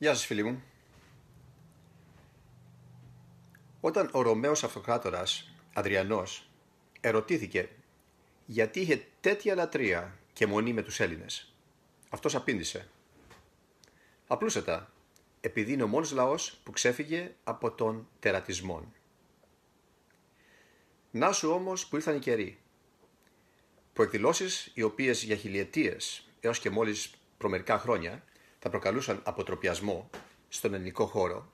Γεια σας φίλοι μου. Όταν ο Ρωμαίος Αυτοκράτορας, Αδριανός, ερωτήθηκε γιατί είχε τέτοια λατρεία και μονή με τους Έλληνες, αυτός απήντησε. Απλούστατα, επειδή είναι ο μόνος λαός που ξέφυγε από τον τερατισμό. Να σου όμως που ήρθαν οι καιροί, που εκδηλώσεις οι οποίες για χιλιετίες έως και μόλις προμερικά χρόνια θα προκαλούσαν αποτροπιασμό στον ελληνικό χώρο,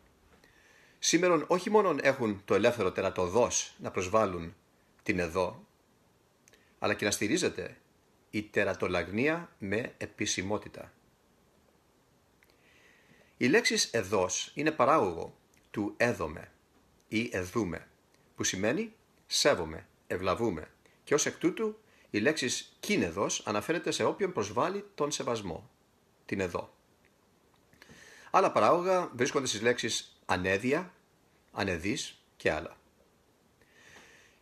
σήμερα όχι μόνο έχουν το ελεύθερο τερατοδός να προσβάλλουν την εδώ, αλλά και να στηρίζεται η τερατολαγνία με επισημότητα. Οι λέξεις «εδός» είναι παράγωγο του «έδομε» ή «εδούμε», που σημαίνει «σέβομαι», «ευλαβούμε» και ως εκ τούτου η λέξη «κίνεδος» αναφέρεται σε όποιον προσβάλλει τον σεβασμό, την «εδώ». Άλλα παράγωγα βρίσκονται στις λέξεις ανέδεια, ανεδής και άλλα.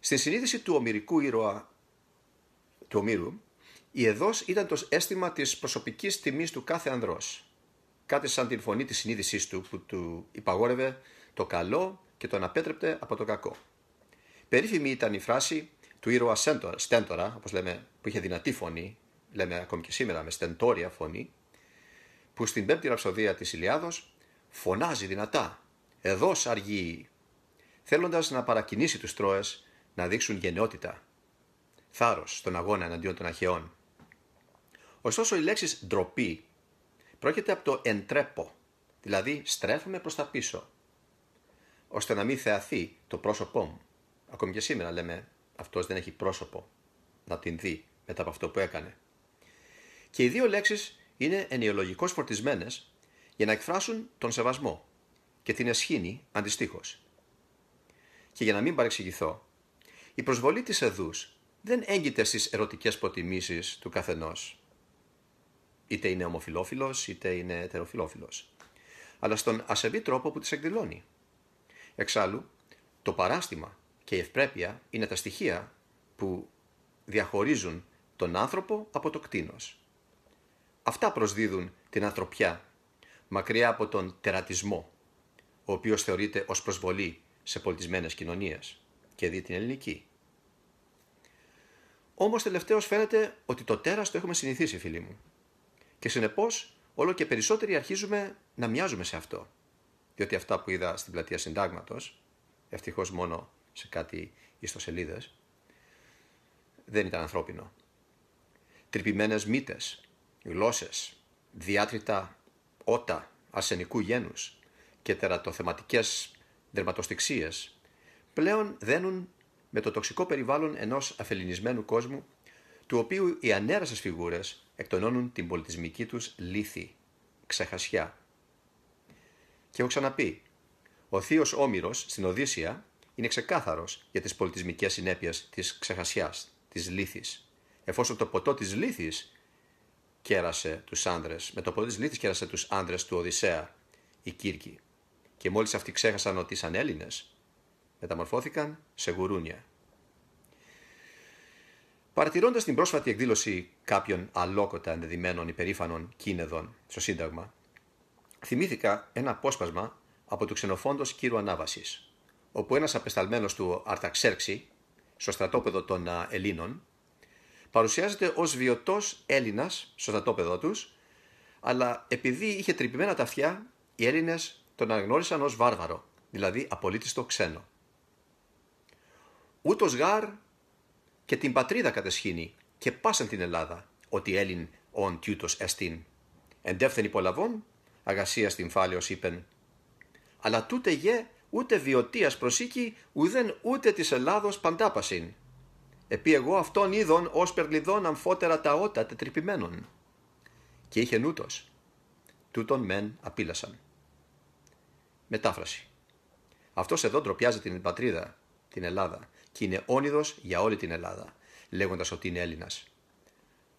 Στην συνείδηση του ομυρικού ήρωα του ομύρου, η εδός ήταν το αίσθημα της προσωπικής τιμής του κάθε ανδρός. Κάτι σαν την φωνή της συνείδησής του που του υπαγόρευε το καλό και τον απέτρεπτε από το κακό. Περίφημη ήταν η φράση του ήρωα στέντορα, όπως λέμε, που είχε δυνατή φωνή, λέμε ακόμη και σήμερα με στεντόρια φωνή, που στην πέμπτη ραψοδία της Ιλιάδος φωνάζει δυνατά «Εδώ αργεί», θέλοντας να παρακινήσει τους Τρώες να δείξουν γενναιότητα, θάρρος στον αγώνα εναντίον των Αχαιών. Ωστόσο, η λέξη «ντροπή» πρόκειται από το «εντρέπο», δηλαδή «στρέφουμε προς τα πίσω», ώστε να μην θεαθεί το πρόσωπό μου. Ακόμη και σήμερα λέμε «αυτός δεν έχει πρόσωπο», να την δει μετά από αυτό που έκανε. Και οι δύο λέξεις είναι ενοιολογικώ φορτισμένες για να εκφράσουν τον σεβασμό και την εσχήνη αντιστοίχως. Και για να μην παρεξηγηθώ, η προσβολή της εδού δεν έγκυται στις ερωτικές προτιμήσεις του καθενός. Είτε είναι ομοφιλόφιλο, είτε είναι ετεροφιλόφιλος. Αλλά στον ασεβή τρόπο που τις εκδηλώνει. Εξάλλου, το παράστημα και η ευπρέπεια είναι τα στοιχεία που διαχωρίζουν τον άνθρωπο από το κτίνος. Αυτά προσδίδουν την ανθρωπιά, μακριά από τον τερατισμό, ο οποίος θεωρείται ως προσβολή σε πολιτισμένες κοινωνίες και δι' την ελληνική. Όμως τελευταίως φαίνεται ότι το τέρας το έχουμε συνηθίσει φίλοι μου και συνεπώς όλο και περισσότεροι αρχίζουμε να μοιάζουμε σε αυτό. Διότι αυτά που είδα στην πλατεία συντάγματος, ευτυχώς μόνο σε κάτι ιστοσελίδες, δεν ήταν ανθρώπινο. Τρυπημένες μύτες γλώσσες, διάτριτα ότα ασενικού γένους και τερατοθεματικές δερματοστηξίε, πλέον δένουν με το τοξικό περιβάλλον ενός αφελινισμένου κόσμου, του οποίου οι ανέρασες φιγούρες εκτονώνουν την πολιτισμική τους λύθη, ξεχασιά. Και έχω ξαναπεί, ο θείος Όμηρος στην Οδύσσια είναι ξεκάθαρος για τις πολιτισμικές συνέπειες της ξεχασιάς, της λύθης, εφόσον το ποτό της λύθης κέρασε τους άντρες με το πόδι τη λύθη κέρασε τους άντρες του Οδυσσέα, οι Κύρκοι. Και μόλις αυτοί ξέχασαν ότι ήσαν Έλληνες, μεταμορφώθηκαν σε γουρούνια. Παρατηρώντας την πρόσφατη εκδήλωση κάποιων αλόκοτα ενδεδειμένων υπερήφανων κίνεδων στο Σύνταγμα, θυμήθηκα ένα απόσπασμα από του ξενοφόντος κύρου Ανάβασης, όπου ένας απεσταλμένος του Αρταξέρξη, στο στρατόπεδο των Ελλήνων, Παρουσιάζεται ως βιωτός Έλληνας στο στρατόπεδο τους, αλλά επειδή είχε τρυπημένα τα αυτιά, οι Έλληνες τον αναγνώρισαν ως βάρβαρο, δηλαδή απολύτιστο ξένο. Ούτως γάρ και την πατρίδα κατεσχύνει και πάσαν την Ελλάδα, ότι Έλλην ον τιούτος εστίν. Εντεύθεν υπολαβών, αγασία στην φάλεως είπεν. Αλλά τούτε γε ούτε βιωτίας προσήκη ουδέν ούτε της Ελλάδος παντάπασιν επί εγώ αυτόν είδων ως περλιδών αμφότερα τα ότα τετρυπημένων. Και είχε νούτος. Τούτον μεν απείλασαν. Μετάφραση. Αυτός εδώ ντροπιάζει την πατρίδα, την Ελλάδα, και είναι όνειδος για όλη την Ελλάδα, λέγοντας ότι είναι Έλληνας.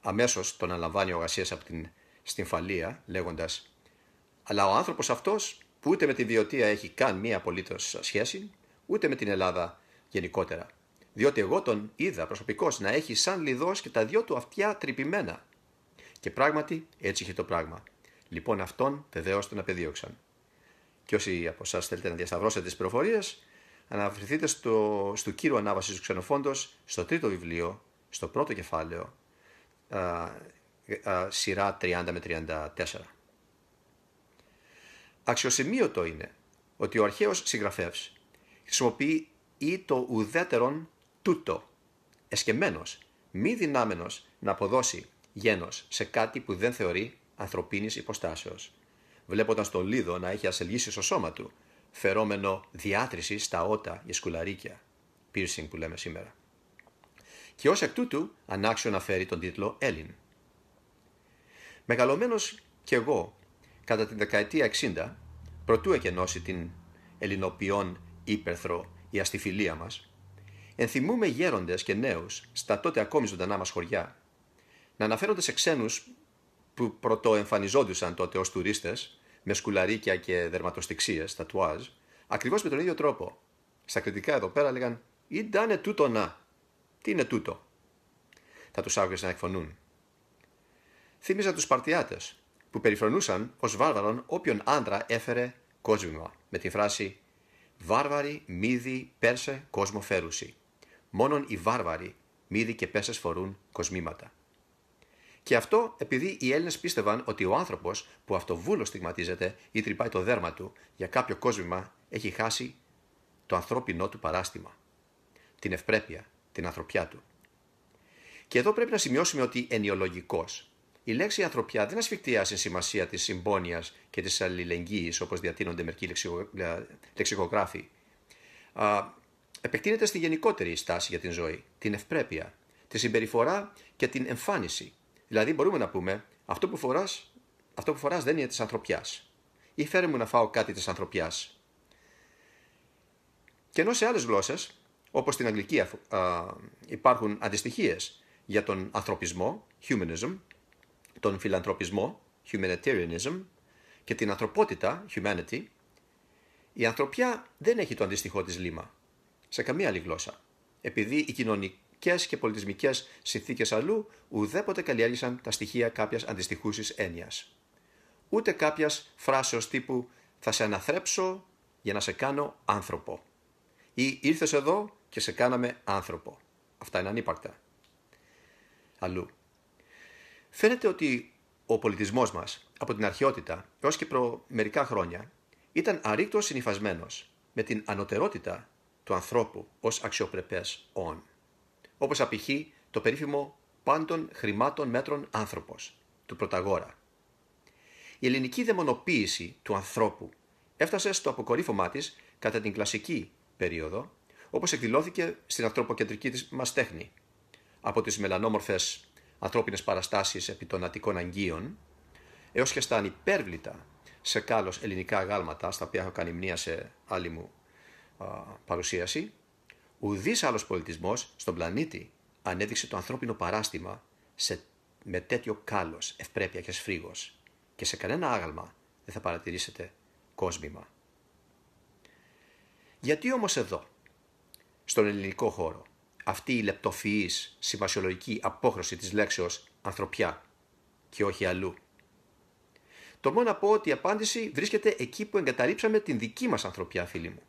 Αμέσως τον αναλαμβάνει ο Γασίας από την Στυμφαλία, λέγοντας «Αλλά ο άνθρωπος αυτός που ούτε με τη βιωτία έχει καν μία απολύτως σχέση, ούτε με την Ελλάδα γενικότερα, διότι εγώ τον είδα προσωπικώς να έχει σαν λιδός και τα δυο του αυτιά τρυπημένα. Και πράγματι έτσι είχε το πράγμα. Λοιπόν, αυτόν βεβαίως τον απεδίωξαν. Και όσοι από εσάς θέλετε να διασταυρώσετε τις πληροφορίες, αναφερθείτε στο, στο κύριο Ανάβασης του Ξενοφόντος, στο τρίτο βιβλίο, στο πρώτο κεφάλαιο, α, α, σειρά 30 με 34. Αξιοσημείωτο είναι ότι ο αρχαίος συγγραφέας χρησιμοποιεί ή το ουδέτερον τούτο, εσκεμμένος, μη δυνάμενος να αποδώσει γένος σε κάτι που δεν θεωρεί ανθρωπίνης υποστάσεως. Βλέποντας τον λίδο να έχει ασελγίσει στο σώμα του, φερόμενο διάτρηση στα ότα για σκουλαρίκια, piercing που λέμε σήμερα. Και ως εκ τούτου ανάξιο να φέρει τον τίτλο Έλλην. Μεγαλωμένος κι εγώ, κατά την δεκαετία 60, προτού εκενώσει την ελληνοποιών ύπερθρο η αστιφιλία μας, Ενθυμούμε γέροντες και νέους στα τότε ακόμη ζωντανά μας χωριά να αναφέρονται σε ξένους που πρωτοεμφανιζόντουσαν τότε ως τουρίστες με σκουλαρίκια και δερματοστηξίε, τατουάζ, ακριβώς με τον ίδιο τρόπο. Στα κριτικά εδώ πέρα λέγαν «Ήτανε τούτο να. Τι είναι τούτο. Θα τους άκουγες να εκφωνούν. Θύμιζα τους Παρτιάτε, που περιφρονούσαν ως βάρβαρον όποιον άντρα έφερε κόσμημα, με τη φράση Βάρβαροι, μύδι, Πέρσε, κόσμο φέρουσι. Μόνον οι βάρβαροι, μύδι και πέσες φορούν κοσμήματα. Και αυτό επειδή οι Έλληνες πίστευαν ότι ο άνθρωπος που αυτοβούλος στιγματίζεται ή τρυπάει το δέρμα του για κάποιο κόσμημα έχει χάσει το ανθρώπινό του παράστημα, την ευπρέπεια, την ανθρωπιά του. Και εδώ πρέπει να σημειώσουμε ότι ενιολογικός. Η λέξη ανθρωπιά δεν ασφιχτεί στην σημασία της συμπόνια και της αλληλεγγύης όπως διατείνονται μερικοί λεξικογράφοι επεκτείνεται στη γενικότερη στάση για την ζωή, την ευπρέπεια, τη συμπεριφορά και την εμφάνιση. Δηλαδή, μπορούμε να πούμε, αυτό που φοράς αυτό που φοράς δεν είναι της ανθρωπιάς. Ή φέρε μου να φάω κάτι της ανθρωπιάς. Και ενώ σε άλλες γλώσσες, όπως στην Αγγλική, α, υπάρχουν αντιστοιχίες για τον ανθρωπισμό, humanism, τον φιλανθρωπισμό, humanitarianism, και την ανθρωπότητα, humanity, η ανθρωπιά δεν έχει το αντίστοιχό της λίμα σε καμία άλλη γλώσσα, επειδή οι κοινωνικές και πολιτισμικές συνθήκες αλλού ουδέποτε καλλιέργησαν τα στοιχεία κάποιας αντιστοιχούσης έννοιας. Ούτε κάποιας φράσεως τύπου θα σε αναθρέψω για να σε κάνω άνθρωπο. Ή ήρθες εδώ και σε κάναμε άνθρωπο. Αυτά είναι ανύπαρκτα. Αλλού. Φαίνεται ότι ο πολιτισμός μας από την αρχαιότητα έως και προ μερικά χρόνια ήταν αρρήκτως συνειφασμένος με την ανωτερότητα του ανθρώπου ως αξιοπρεπές «ον». Όπως απηχεί το περίφημο «πάντων χρημάτων μέτρων άνθρωπος» του Πρωταγόρα. Η ελληνική δαιμονοποίηση του ανθρώπου έφτασε στο αποκορύφωμά της κατά την κλασική περίοδο, όπως εκδηλώθηκε στην ανθρωποκεντρική της μας τέχνη, από τις μελανόμορφες ανθρώπινες παραστάσεις επί των Αττικών Αγγείων, έως και στα ανυπέρβλητα σε κάλος ελληνικά γάλματα, στα οποία έχω κάνει σε άλλη μου παρουσίαση, Ουδής άλλος πολιτισμός στον πλανήτη ανέδειξε το ανθρώπινο παράστημα σε, με τέτοιο κάλος, ευπρέπεια και σφρίγος και σε κανένα άγαλμα δεν θα παρατηρήσετε κόσμημα. Γιατί όμως εδώ, στον ελληνικό χώρο, αυτή η λεπτοφυής σημασιολογική απόχρωση της λέξεως ανθρωπιά και όχι αλλού. Τολμώ να πω ότι η απάντηση βρίσκεται εκεί που εγκαταλείψαμε την δική μας ανθρωπιά, φίλοι μου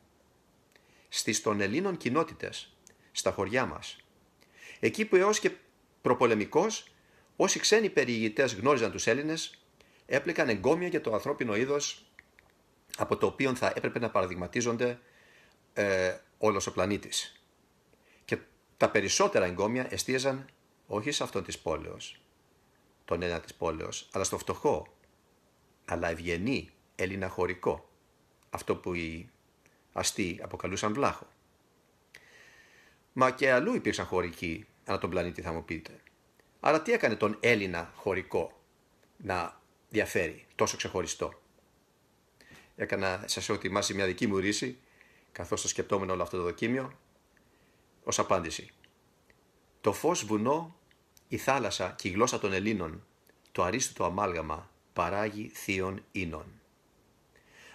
στις των Ελλήνων κοινότητες, στα χωριά μας. Εκεί που έως και προπολεμικός, όσοι ξένοι περιηγητές γνώριζαν τους Έλληνες, έπλεκαν εγκόμια για το ανθρώπινο είδος από το οποίο θα έπρεπε να παραδειγματίζονται ε, όλος ο πλανήτης. Και τα περισσότερα εγκόμια εστίαζαν όχι σε αυτόν της πόλεως, τον ένα της πόλεως, αλλά στο φτωχό, αλλά ευγενή, ελληναχωρικό. Αυτό που οι αστεί αποκαλούσαν βλάχο. Μα και αλλού υπήρξαν χωρικοί ανά τον πλανήτη, θα μου πείτε. Άρα τι έκανε τον Έλληνα χωρικό να διαφέρει τόσο ξεχωριστό. Έκανα, σας έχω ετοιμάσει μια δική μου ρίση, καθώς το σκεπτόμουν όλο αυτό το δοκίμιο, ως απάντηση. Το φως βουνό, η θάλασσα και η γλώσσα των Ελλήνων, το αρίστοτο αμάλγαμα παράγει θείων ίνων.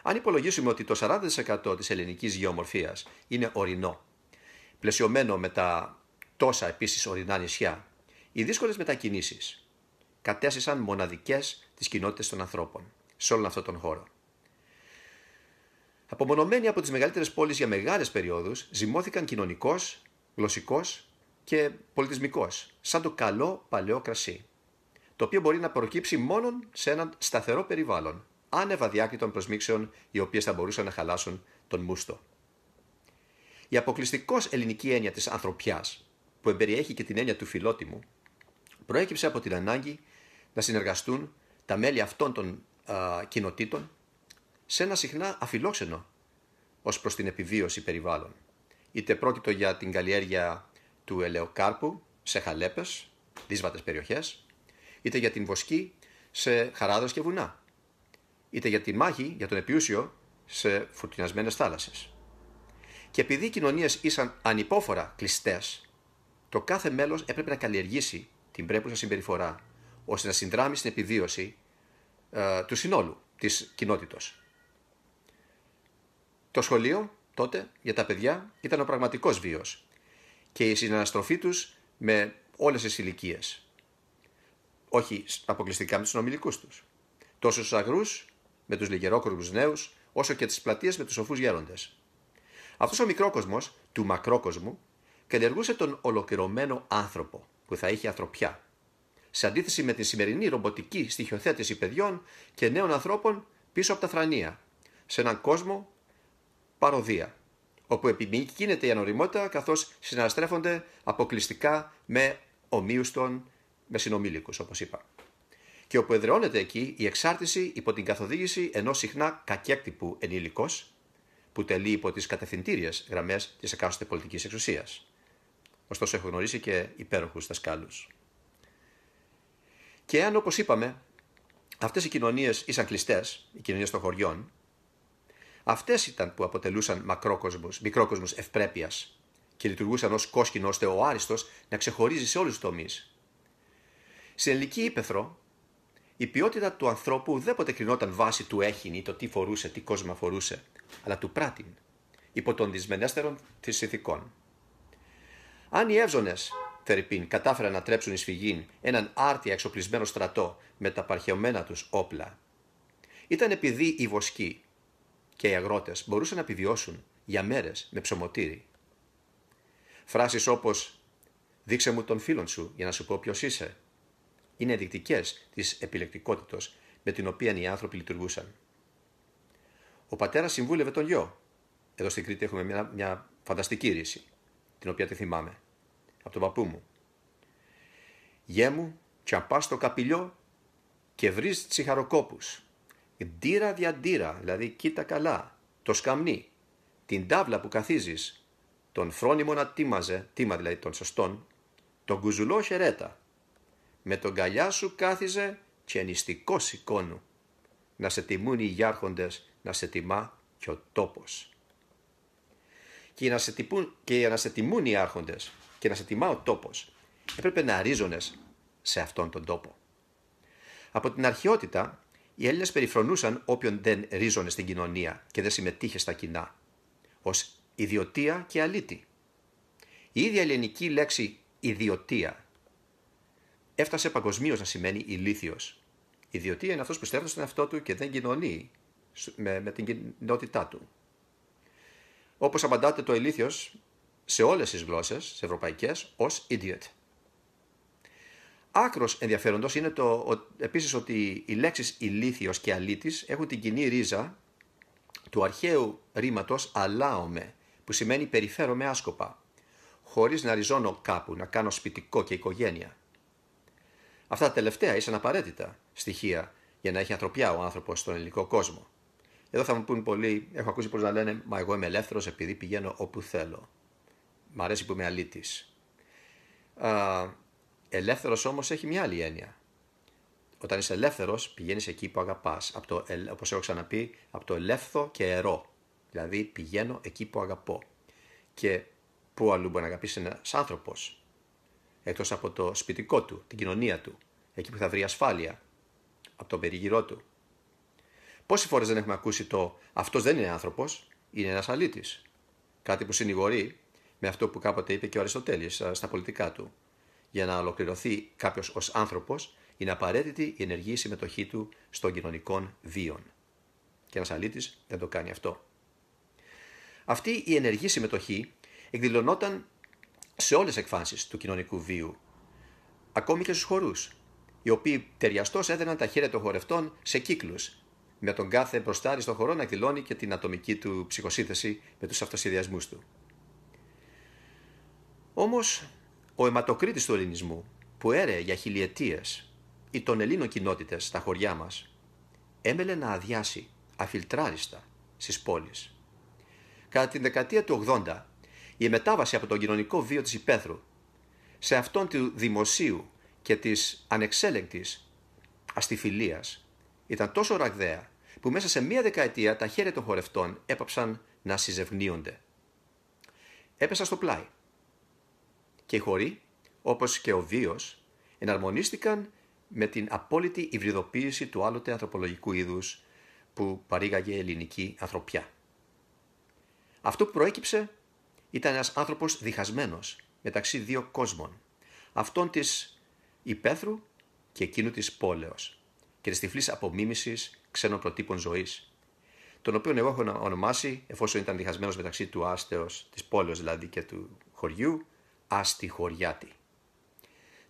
Αν υπολογίσουμε ότι το 40% της ελληνικής γεωμορφίας είναι ορεινό, πλαισιωμένο με τα τόσα επίσης ορεινά νησιά, οι δύσκολες μετακινήσεις κατέστησαν μοναδικές τις κοινότητες των ανθρώπων σε όλον αυτόν τον χώρο. Απομονωμένοι από τις μεγαλύτερες πόλεις για μεγάλες περιόδους, ζυμώθηκαν κοινωνικός, γλωσσικός και πολιτισμικός, σαν το καλό παλαιό κρασί, το οποίο μπορεί να προκύψει μόνο σε έναν σταθερό περιβάλλον, άνευ αδιάκριτων προσμίξεων οι οποίες θα μπορούσαν να χαλάσουν τον μουστο. Η αποκλειστικώς ελληνική έννοια της ανθρωπιάς, που εμπεριέχει και την έννοια του φιλότιμου, προέκυψε από την ανάγκη να συνεργαστούν τα μέλη αυτών των κοινοτήτων σε ένα συχνά αφιλόξενο ως προς την επιβίωση περιβάλλον. Είτε πρόκειτο για την καλλιέργεια του ελαιοκάρπου σε χαλέπες, δύσβατες περιοχές, είτε για την βοσκή σε χαράδες και βουνά είτε για τη μάχη, για τον επιούσιο, σε φουρτινασμένες θάλασσες. Και επειδή οι κοινωνίες ήσαν ανυπόφορα κλειστές, το κάθε μέλος έπρεπε να καλλιεργήσει την πρέπουσα συμπεριφορά, ώστε να συνδράμει στην επιβίωση ε, του συνόλου της κοινότητος. Το σχολείο τότε για τα παιδιά ήταν ο πραγματικός βίος και η συναναστροφή τους με όλες τις ηλικίες. Όχι αποκλειστικά με τους συνομιλικούς τους. Τόσο στους αγρούς με τους λιγερόκορμου νέους, όσο και τις πλατείες με τους σοφούς γέροντες. Αυτός ο μικρόκοσμος του μακρόκοσμου καλλιεργούσε τον ολοκληρωμένο άνθρωπο που θα είχε ανθρωπιά. Σε αντίθεση με την σημερινή ρομποτική στοιχειοθέτηση παιδιών και νέων ανθρώπων πίσω από τα θρανία, σε έναν κόσμο παροδία, όπου επιμηκύνεται η ανοριμότητα καθώς συναστρέφονται αποκλειστικά με ομοίουστον με συνομήλικους, όπως είπα και όπου εδραιώνεται εκεί η εξάρτηση υπό την καθοδήγηση ενός συχνά κακέκτυπου ενήλικος που τελεί υπό τις κατευθυντήριες γραμμές της εκάστοτε πολιτικής εξουσίας. Ωστόσο, έχω γνωρίσει και υπέροχους δασκάλους. Και αν, όπως είπαμε, αυτές οι κοινωνίες ήσαν κλειστές, οι κοινωνίες των χωριών, αυτές ήταν που αποτελούσαν μικρόκοσμου ευπρέπειας και λειτουργούσαν ως κόσκινο ώστε ο Άριστος να ξεχωρίζει σε όλους τους τομείς. Στην ελληνική ύπεθρο, η ποιότητα του ανθρώπου δεν ποτέ κρινόταν βάσει του έχιν ή το τι φορούσε, τι κόσμο φορούσε, αλλά του πράτην, υπό των δυσμενέστερων της ηθικών. Αν οι Εύζονε, Θερυπίν, κατάφεραν να τρέψουν εις φυγήν έναν άρτια εξοπλισμένο στρατό με τα παρχαιωμένα τους όπλα, ήταν επειδή οι βοσκοί και οι αγρότες μπορούσαν να επιβιώσουν για μέρες με ψωμοτήρι. Φράσεις όπως Δείξε μου τον φίλον σου για να σου πω ποιος είσαι, είναι ενδεικτικές της επιλεκτικότητα με την οποία οι άνθρωποι λειτουργούσαν. Ο πατέρας συμβούλευε τον γιο. Εδώ στην Κρήτη έχουμε μια, μια φανταστική ρίση, την οποία τη θυμάμαι, από τον παππού μου. Γέ μου, τσαπά το καπηλιό και βρεις τσιχαροκόπους. Ντύρα δια ντύρα, δηλαδή κοίτα καλά, το σκαμνί, την τάβλα που καθίζεις, τον φρόνιμο να τίμαζε, τίμα δηλαδή των σωστών, τον κουζουλό χερέτα, με τον καλιά σου κάθιζε και νηστικό σηκώνου. Να σε τιμούν οι γιάρχοντες, να σε τιμά και ο τόπος. Και να σε, και να σε τιμούν οι άρχοντες και να σε τιμά ο τόπος. Έπρεπε να ρίζονες σε αυτόν τον τόπο. Από την αρχαιότητα, οι Έλληνες περιφρονούσαν όποιον δεν ρίζωνε στην κοινωνία και δεν συμμετείχε στα κοινά, ως ιδιωτία και αλήτη. Η ίδια ελληνική λέξη ιδιωτία έφτασε παγκοσμίως να σημαίνει ηλίθιος. Ιδιωτή είναι αυτός που στέλνει στον εαυτό του και δεν κοινωνεί με, με την κοινότητά του. Όπως απαντάται το ηλίθιος σε όλες τις γλώσσες, σε ευρωπαϊκές, ως idiot. Άκρος ενδιαφέροντος είναι το επίσης ότι οι λέξεις ηλίθιος και αλήτης έχουν την κοινή ρίζα του αρχαίου ρήματος αλάωμε, που σημαίνει περιφέρομαι άσκοπα, χωρίς να ριζώνω κάπου, να κάνω σπιτικό και οικογένεια. Αυτά τα τελευταία ήσαν απαραίτητα στοιχεία για να έχει ανθρωπιά ο άνθρωπος στον ελληνικό κόσμο. Εδώ θα μου πούν πολλοί, έχω ακούσει πω να λένε Μα εγώ είμαι ελεύθερος επειδή πηγαίνω όπου θέλω. Μ' αρέσει που είμαι αλήτης. Ελεύθερος όμως έχει μια άλλη έννοια. Όταν είσαι ελεύθερος, πηγαίνεις εκεί που αγαπάς. Όπως έχω ξαναπεί, από το ελεύθερο και ερώ. Δηλαδή πηγαίνω εκεί που αγαπώ. Και πού αλλού μπορεί να αγαπήσεις ένας άνθρωπος. Έκτο από το σπιτικό του, την κοινωνία του, εκεί που θα βρει ασφάλεια, από τον περιγυρό του. Πόσες φορές δεν έχουμε ακούσει το Αυτός δεν είναι άνθρωπος, είναι ένας αλήτης. Κάτι που συνηγορεί με αυτό που κάποτε είπε και ο Αριστοτέλης ε, στα πολιτικά του. Για να ολοκληρωθεί κάποιος ως άνθρωπος, είναι απαραίτητη η ενεργή συμμετοχή του στον κοινωνικών βίων. Και ένας αλήτης δεν το κάνει αυτό. Αυτή η ενεργή συμμετοχή εκδηλωνόταν σε όλες τις εκφάνσεις του κοινωνικού βίου, ακόμη και στους χορούς, οι οποίοι ταιριαστώς έδαιναν τα χέρια των χορευτών σε κύκλους, με τον κάθε μπροστάρι στον χορό να εκδηλώνει και την ατομική του ψυχοσύνθεση με τους αυτοσυνδυασμούς του. Όμως, ο αιματοκρίτης του ελληνισμού, που έρεε για χιλιετίες ή των Ελλήνων κοινότητες στα χωριά μας, έμελε να αδειάσει αφιλτράριστα στις πόλεις. Κατά την δεκαετία του 80, η μετάβαση από τον κοινωνικό βίο της υπαίθρου σε αυτόν του δημοσίου και της ανεξέλεγκτης αστιφιλίας ήταν τόσο ραγδαία που μέσα σε μία δεκαετία τα χέρια των χορευτών έπαψαν να συζευγνύονται. Έπεσα στο πλάι και οι χοροί, όπως και ο βίος, εναρμονίστηκαν με την απόλυτη υβριδοποίηση του άλλοτε ανθρωπολογικού είδους που παρήγαγε ελληνική ανθρωπιά. Αυτό που προέκυψε ήταν ένας άνθρωπος διχασμένος μεταξύ δύο κόσμων. αυτόν της υπαίθρου και εκείνου της πόλεως και της τυφλής απομίμησης ξένων προτύπων ζωής τον οποίο εγώ έχω ονομάσει, εφόσον ήταν διχασμένος μεταξύ του άστεως, της πόλεως δηλαδή και του χωριού, αστιχωριάτη.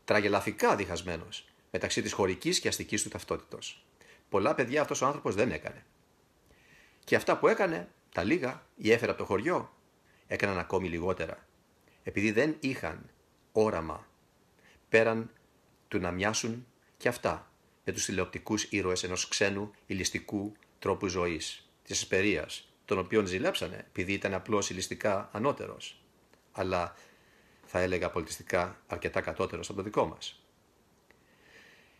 Τραγελαφικά διχασμένος μεταξύ της χωρικής και αστικής του ταυτότητος. Πολλά παιδιά αυτός ο άνθρωπος δεν έκανε. Και αυτά που έκανε, τα λίγα, ή έφερε από το χωριό, έκαναν ακόμη λιγότερα, επειδή δεν είχαν όραμα πέραν του να μοιάσουν και αυτά με τους τηλεοπτικούς ήρωες ενός ξένου ηλιστικού τρόπου ζωής, της εσπερίας, τον οποίον ζηλέψανε επειδή ήταν απλώς ηλιστικά ανώτερος, αλλά θα έλεγα πολιτιστικά αρκετά κατώτερος από το δικό μας.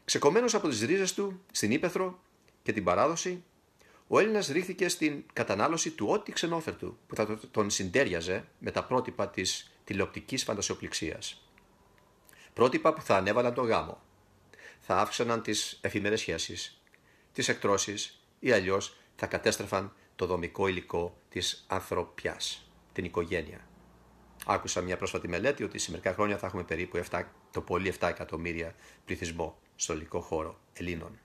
Ξεκομμένος από τις ρίζες του, στην Ήπεθρο και την παράδοση, ο Έλληνας ρίχθηκε στην κατανάλωση του ό,τι ξενόφερτου που θα τον συντέριαζε με τα πρότυπα της τηλεοπτικής φαντασιοπληξίας. Πρότυπα που θα ανέβαλαν τον γάμο, θα αύξαναν τις εφημερές σχέσεις, τις εκτρώσεις ή αλλιώς θα κατέστρεφαν το δομικό υλικό της ανθρωπιάς, την οικογένεια. Άκουσα μια πρόσφατη μελέτη ότι σε μερικά χρόνια θα έχουμε περίπου 7, το πολύ 7 εκατομμύρια πληθυσμό στο υλικό χώρο Ελλήνων.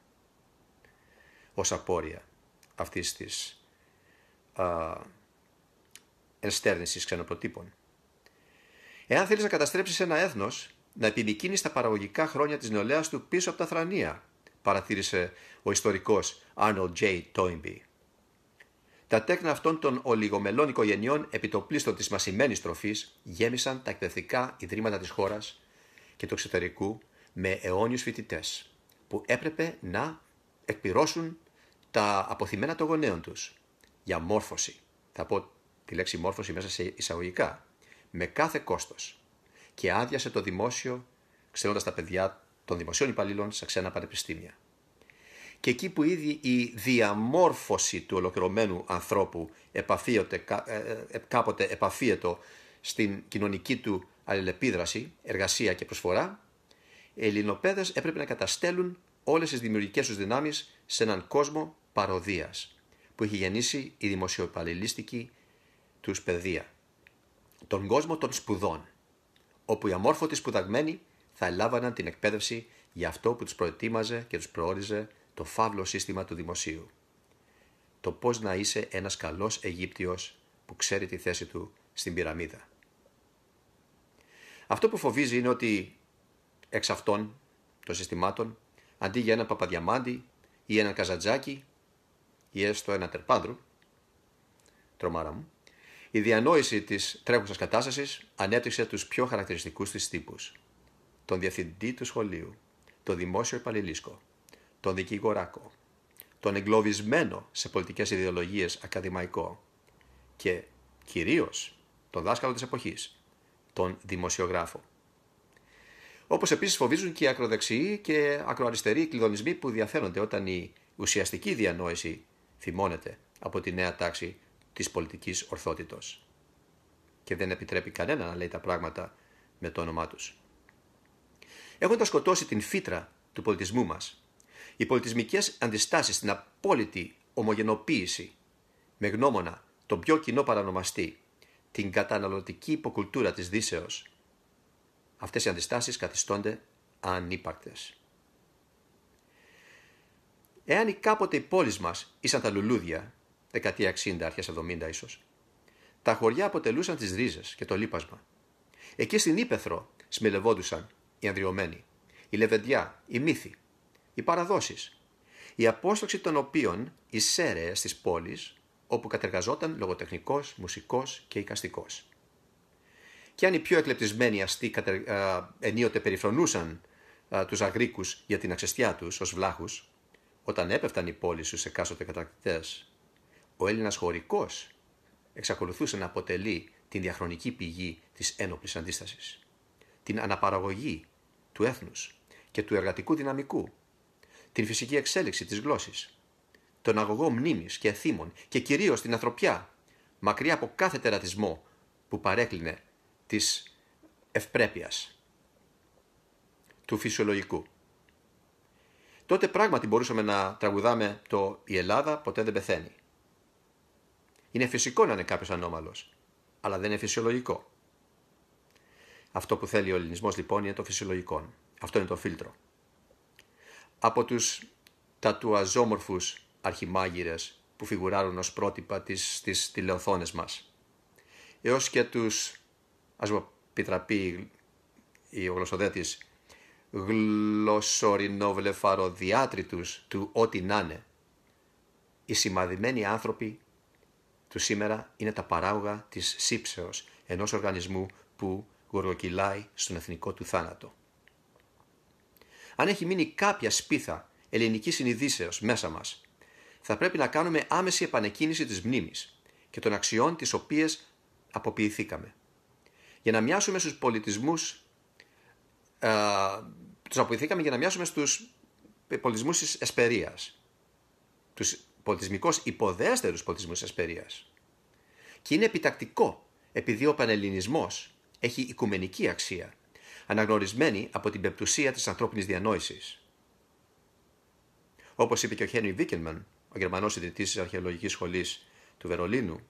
Ως απόρρια αυτής της α, ενστέρνησης ξενοπροτύπων. Εάν θέλεις να καταστρέψεις ένα έθνος, να επιμηκύνεις τα παραγωγικά χρόνια της νεολαίας του πίσω από τα θρανία, παρατήρησε ο ιστορικός Arnold J. Toynbee. Τα τέκνα αυτών των ολιγομελών οικογενειών πλήστο της μασημένης τροφής γέμισαν τα εκπαιδευτικά ιδρύματα της χώρας και του εξωτερικού με αιώνιους φοιτητές, που έπρεπε να εκπληρώσουν τα αποθυμένα των γονέων τους για μόρφωση. Θα πω τη λέξη μόρφωση μέσα σε εισαγωγικά. Με κάθε κόστος. Και άδειασε το δημόσιο, ξέροντα τα παιδιά των δημοσίων υπαλλήλων σε ξένα πανεπιστήμια. Και εκεί που ήδη η διαμόρφωση του ολοκληρωμένου ανθρώπου ε, ε, κάποτε επαφίεται στην κοινωνική του αλληλεπίδραση, εργασία και προσφορά, οι Ελληνοπαίδες έπρεπε να καταστέλουν όλες τις δημιουργικές τους δυνάμεις σε έναν κόσμο παροδίας που έχει γεννήσει η δημοσιοπαλληλίστικη τους παιδεία. Τον κόσμο των σπουδών, όπου οι αμόρφωτοι σπουδαγμένοι θα ελάβαναν την εκπαίδευση για αυτό που τους προετοίμαζε και τους προόριζε το φαύλο σύστημα του δημοσίου. Το πώς να είσαι ένας καλός Αιγύπτιος που ξέρει τη θέση του στην πυραμίδα. Αυτό που φοβίζει είναι ότι εξ αυτών των συστημάτων, αντί για έναν Παπαδιαμάντη ή έναν καζαντζάκι, ή έστω ένα τερπάντρου, τρομάρα μου, η διανόηση της τρέχουσας κατάστασης ανέπτυξε τους πιο χαρακτηριστικούς της τύπους. Τον διευθυντή του σχολείου, τον δημόσιο υπαλληλίσκο, τον δικηγοράκο, τον εγκλωβισμένο σε πολιτικές ιδεολογίες ακαδημαϊκό και κυρίως τον δάσκαλο της εποχής, τον δημοσιογράφο. Όπως επίσης φοβίζουν και οι ακροδεξιοί και ακροαριστεροί κλειδονισμοί που διαφέρονται όταν η ουσιαστική διανόηση θυμώνεται από τη νέα τάξη της πολιτικής ορθότητος και δεν επιτρέπει κανένα να λέει τα πράγματα με το όνομά τους. Έχοντας σκοτώσει την φύτρα του πολιτισμού μας, οι πολιτισμικές αντιστάσεις στην απόλυτη ομογενοποίηση με γνώμονα τον πιο κοινό παρανομαστή, την καταναλωτική υποκουλτούρα της Δύσεως, αυτές οι αντιστάσεις καθιστώνται ανύπαρκτες. Εάν οι κάποτε οι πόλεις μας ήσαν τα λουλούδια, δεκαετία 60, αρχές 70 ίσως, τα χωριά αποτελούσαν τις ρίζες και το λίπασμα. Εκεί στην Ήπεθρο σμιλευόντουσαν οι ανδριωμένοι, η λεβεντιά, οι μύθοι, οι παραδόσεις, η απόστοξη των οποίων οι σέρεες τη πόλη όπου κατεργαζόταν λογοτεχνικός, μουσικός και οικαστικός. Και αν οι πιο εκλεπτισμένοι αστεί ενίοτε περιφρονούσαν του τους αγρίκους για την αξεστιά τους ως βλάχους, όταν έπεφταν οι πόλεις στους εκάστοτε κατακτητές. Ο Έλληνας χωρικός εξακολουθούσε να αποτελεί την διαχρονική πηγή της ένοπλης αντίστασης. Την αναπαραγωγή του έθνους και του εργατικού δυναμικού, την φυσική εξέλιξη της γλώσσης, τον αγωγό μνήμης και θύμων και κυρίως την ανθρωπιά, μακριά από κάθε τερατισμό που παρέκλεινε της ευπρέπειας του φυσιολογικού τότε πράγματι μπορούσαμε να τραγουδάμε το «Η Ελλάδα ποτέ δεν πεθαίνει». Είναι φυσικό να είναι κάποιος ανώμαλος, αλλά δεν είναι φυσιολογικό. Αυτό που θέλει ο ελληνισμός λοιπόν είναι το φυσιολογικό. Αυτό είναι το φίλτρο. Από τους τατουαζόμορφους αρχιμάγειρες που φιγουράρουν ως πρότυπα της, στις τηλεοθόνες μας, έως και τους, ας μου επιτραπεί η γλωσσοδέτης, γλωσσορινόβλεφαροδιάτριτους του ό,τι να είναι. Οι σημαδημένοι άνθρωποι του σήμερα είναι τα παράγωγα της σύψεως ενός οργανισμού που γοργοκυλάει στον εθνικό του θάνατο. Αν έχει μείνει κάποια σπίθα ελληνικής συνειδήσεως μέσα μας, θα πρέπει να κάνουμε άμεση επανεκκίνηση της μνήμης και των αξιών τις οποίες αποποιηθήκαμε. Για να μοιάσουμε στους πολιτισμούς του αποηθήκαμε για να μοιάσουμε στους πολιτισμούς της Εσπερίας. Τους πολιτισμικώς υποδέστερους πολιτισμούς της Εσπερίας. Και είναι επιτακτικό, επειδή ο πανελληνισμός έχει οικουμενική αξία, αναγνωρισμένη από την πεπτουσία της ανθρώπινης διανόησης. Όπως είπε και ο Χένιου Βίκενμαν, ο Γερμανός ιδρυτής της Αρχαιολογικής Σχολής του Βερολίνου,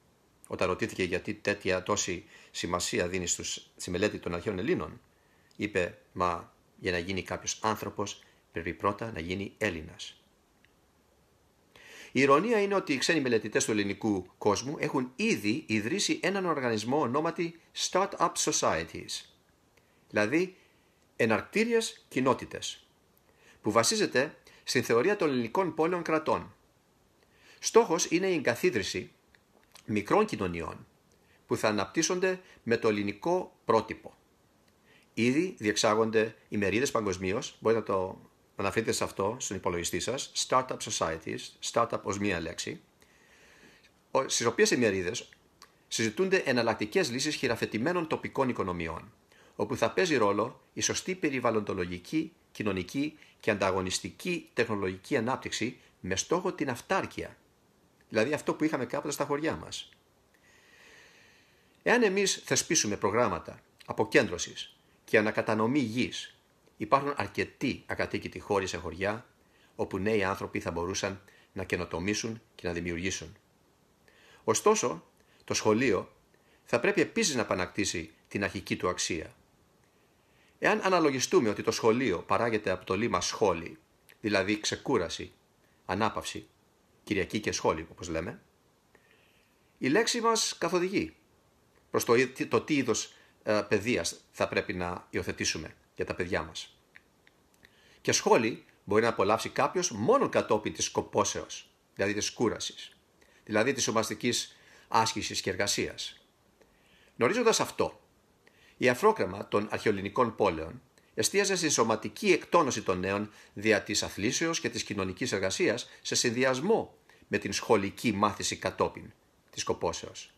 όταν ρωτήθηκε γιατί τέτοια τόση σημασία δίνει στους, στη μελέτη των αρχαίων Ελλήνων, είπε: Μα για να γίνει κάποιος άνθρωπος πρέπει πρώτα να γίνει Έλληνας. Η ηρωνία είναι ότι οι ξένοι μελετητές του ελληνικού κόσμου έχουν ήδη ιδρύσει έναν οργανισμό ονόματι Startup Societies, δηλαδή εναρκτήριε κοινότητες, που βασίζεται στην θεωρία των ελληνικών πόλεων κρατών. Στόχος είναι η εγκαθίδρυση μικρών κοινωνιών που θα αναπτύσσονται με το ελληνικό πρότυπο. Ήδη διεξάγονται οι μερίδες παγκοσμίως. Μπορείτε να το αναφέρετε σε αυτό στον υπολογιστή σας. Startup societies, startup ως μία λέξη. Στις οποίες ημερίδε συζητούνται εναλλακτικές λύσεις χειραφετημένων τοπικών οικονομιών, όπου θα παίζει ρόλο η σωστή περιβαλλοντολογική, κοινωνική και ανταγωνιστική τεχνολογική ανάπτυξη με στόχο την αυτάρκεια. Δηλαδή αυτό που είχαμε κάποτε στα χωριά μας. Εάν εμείς θεσπίσουμε προγράμματα αποκέντρωσης και ανακατανομή γης. Υπάρχουν αρκετοί ακατοίκητοι χώροι σε χωριά, όπου νέοι άνθρωποι θα μπορούσαν να καινοτομήσουν και να δημιουργήσουν. Ωστόσο, το σχολείο θα πρέπει επίσης να επανακτήσει την αρχική του αξία. Εάν αναλογιστούμε ότι το σχολείο παράγεται από το λίμα σχόλη, δηλαδή ξεκούραση, ανάπαυση, Κυριακή και σχόλη όπως λέμε, η λέξη μας καθοδηγεί προς το, το τι είδος. Ε, παιδείας θα πρέπει να υιοθετήσουμε για τα παιδιά μας. Και σχόλη μπορεί να απολαύσει κάποιος μόνο κατόπιν της σκοπόσεως, δηλαδή της κούρασης, δηλαδή της ομαστικής άσκησης και εργασίας. Γνωρίζοντας αυτό, η αφρόκρεμα των αρχαιοληνικών πόλεων εστίαζε στη σωματική εκτόνωση των νέων δια της αθλήσεως και της κοινωνικής εργασίας σε συνδυασμό με την σχολική μάθηση κατόπιν της σκοπόσεως.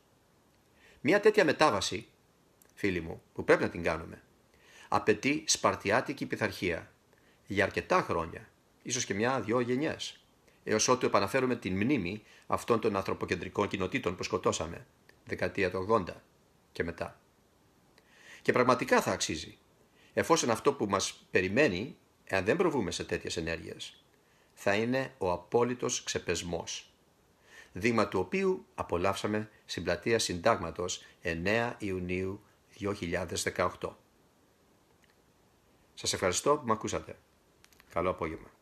Μια τέτοια μετάβαση φίλοι μου, που πρέπει να την κάνουμε, απαιτεί σπαρτιάτικη πειθαρχία για αρκετά χρόνια, ίσως και μια-δυο γενιές, έως ότου επαναφέρουμε την μνήμη αυτών των ανθρωποκεντρικών κοινοτήτων που σκοτώσαμε, δεκαετία του 80 και μετά. Και πραγματικά θα αξίζει, εφόσον αυτό που μας περιμένει, εάν δεν προβούμε σε τέτοιες ενέργειες, θα είναι ο απόλυτος ξεπεσμός. Δείγμα του οποίου απολαύσαμε στην πλατεία Συντάγματος 9 Ιουνίου 2018. Σας ευχαριστώ που με ακούσατε. Καλό απόγευμα.